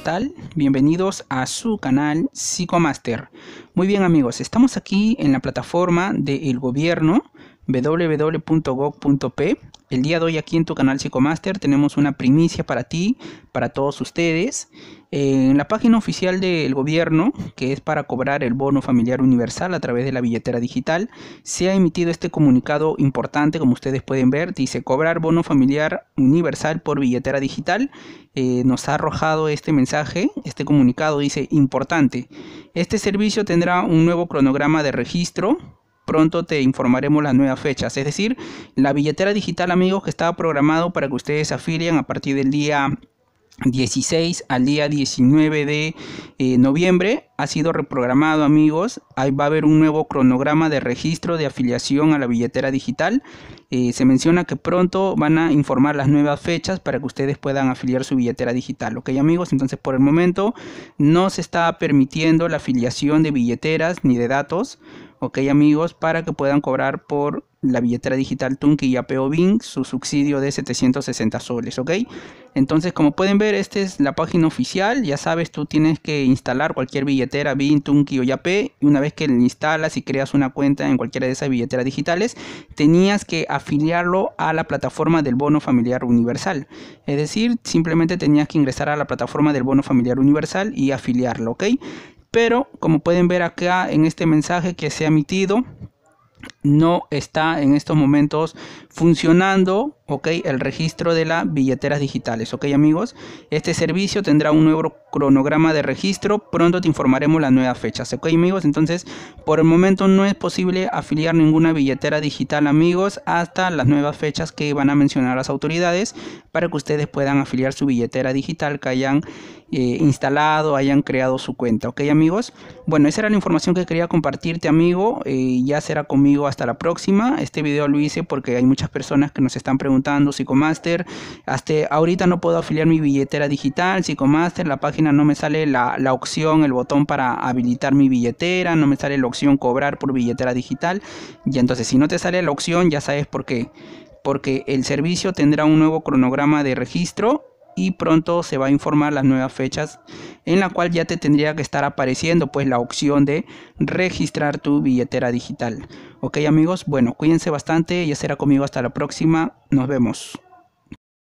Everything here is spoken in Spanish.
tal? Bienvenidos a su canal Master Muy bien amigos, estamos aquí en la plataforma del gobierno www.gov.p. El día de hoy aquí en tu canal Master tenemos una primicia para ti, para todos ustedes. En la página oficial del gobierno, que es para cobrar el bono familiar universal a través de la billetera digital, se ha emitido este comunicado importante, como ustedes pueden ver, dice cobrar bono familiar universal por billetera digital. Eh, nos ha arrojado este mensaje, este comunicado dice importante. Este servicio tendrá un nuevo cronograma de registro pronto te informaremos las nuevas fechas. Es decir, la billetera digital, amigos, que estaba programado para que ustedes afilien a partir del día 16 al día 19 de eh, noviembre ha sido reprogramado amigos ahí va a haber un nuevo cronograma de registro de afiliación a la billetera digital eh, se menciona que pronto van a informar las nuevas fechas para que ustedes puedan afiliar su billetera digital ok amigos entonces por el momento no se está permitiendo la afiliación de billeteras ni de datos ok amigos, para que puedan cobrar por la billetera digital Tunki o Bing su subsidio de 760 soles, ok. Entonces, como pueden ver, esta es la página oficial, ya sabes, tú tienes que instalar cualquier billetera BIN, Tunki o Yape, y una vez que la instalas y creas una cuenta en cualquiera de esas billeteras digitales, tenías que afiliarlo a la plataforma del bono familiar universal, es decir, simplemente tenías que ingresar a la plataforma del bono familiar universal y afiliarlo, ok. Pero como pueden ver acá en este mensaje que se ha emitido, no está en estos momentos funcionando ¿ok? El registro de las billeteras digitales, ¿ok amigos? Este servicio tendrá un nuevo cronograma de registro, pronto te informaremos las nuevas fechas, ¿ok amigos? Entonces, por el momento no es posible afiliar ninguna billetera digital, amigos, hasta las nuevas fechas que van a mencionar las autoridades para que ustedes puedan afiliar su billetera digital que hayan eh, instalado, hayan creado su cuenta, ¿ok amigos? Bueno, esa era la información que quería compartirte, amigo, eh, ya será conmigo hasta la próxima. Este video lo hice porque hay muchas personas que nos están preguntando preguntando, Psicomaster, hasta ahorita no puedo afiliar mi billetera digital, Psicomaster, la página no me sale la, la opción, el botón para habilitar mi billetera, no me sale la opción cobrar por billetera digital. Y entonces si no te sale la opción ya sabes por qué porque el servicio tendrá un nuevo cronograma de registro y pronto se va a informar las nuevas fechas en la cual ya te tendría que estar apareciendo pues la opción de registrar tu billetera digital. Ok amigos, bueno, cuídense bastante, ya será conmigo hasta la próxima, nos vemos.